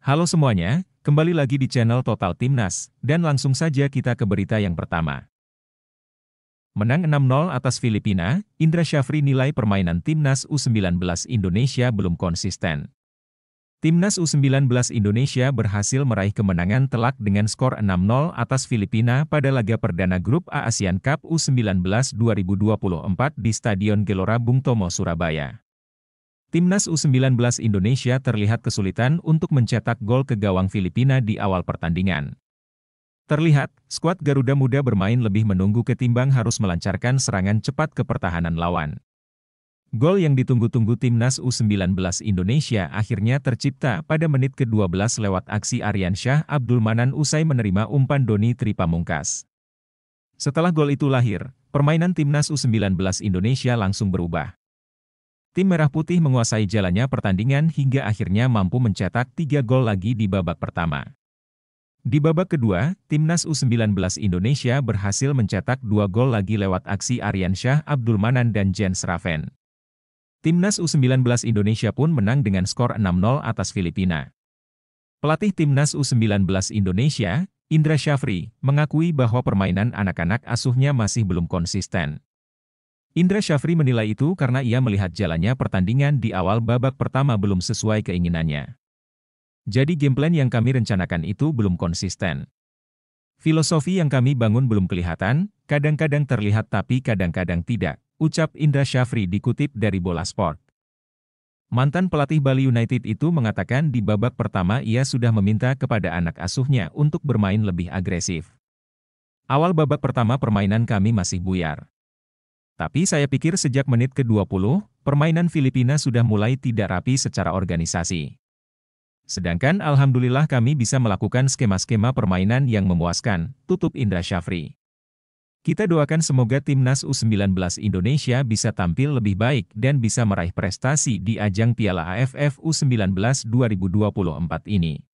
Halo semuanya, kembali lagi di channel Total Timnas, dan langsung saja kita ke berita yang pertama. Menang 6-0 atas Filipina, Indra Syafri nilai permainan Timnas U19 Indonesia belum konsisten. Timnas U19 Indonesia berhasil meraih kemenangan telak dengan skor 6-0 atas Filipina pada laga perdana grup A Asian Cup U19 2024 di Stadion Gelora Bung Tomo, Surabaya. Timnas U19 Indonesia terlihat kesulitan untuk mencetak gol ke gawang Filipina di awal pertandingan. Terlihat, skuad Garuda Muda bermain lebih menunggu ketimbang harus melancarkan serangan cepat ke pertahanan lawan. Gol yang ditunggu-tunggu Timnas U19 Indonesia akhirnya tercipta pada menit ke-12 lewat aksi Aryan Syah Abdul Manan usai menerima umpan Doni Tripamungkas. Setelah gol itu lahir, permainan Timnas U19 Indonesia langsung berubah. Tim Merah Putih menguasai jalannya pertandingan hingga akhirnya mampu mencetak tiga gol lagi di babak pertama. Di babak kedua, Timnas U19 Indonesia berhasil mencetak dua gol lagi lewat aksi Aryan Syah Abdul Manan dan Jens Raven. Timnas U19 Indonesia pun menang dengan skor 6-0 atas Filipina. Pelatih Timnas U19 Indonesia, Indra Syafri, mengakui bahwa permainan anak-anak asuhnya masih belum konsisten. Indra Syafri menilai itu karena ia melihat jalannya pertandingan di awal babak pertama belum sesuai keinginannya. Jadi game plan yang kami rencanakan itu belum konsisten. Filosofi yang kami bangun belum kelihatan, kadang-kadang terlihat tapi kadang-kadang tidak, ucap Indra Syafri dikutip dari Bola Sport. Mantan pelatih Bali United itu mengatakan di babak pertama ia sudah meminta kepada anak asuhnya untuk bermain lebih agresif. Awal babak pertama permainan kami masih buyar. Tapi saya pikir sejak menit ke-20, permainan Filipina sudah mulai tidak rapi secara organisasi. Sedangkan Alhamdulillah kami bisa melakukan skema-skema permainan yang memuaskan, tutup Indra Syafri. Kita doakan semoga Timnas U19 Indonesia bisa tampil lebih baik dan bisa meraih prestasi di ajang Piala AFF U19 2024 ini.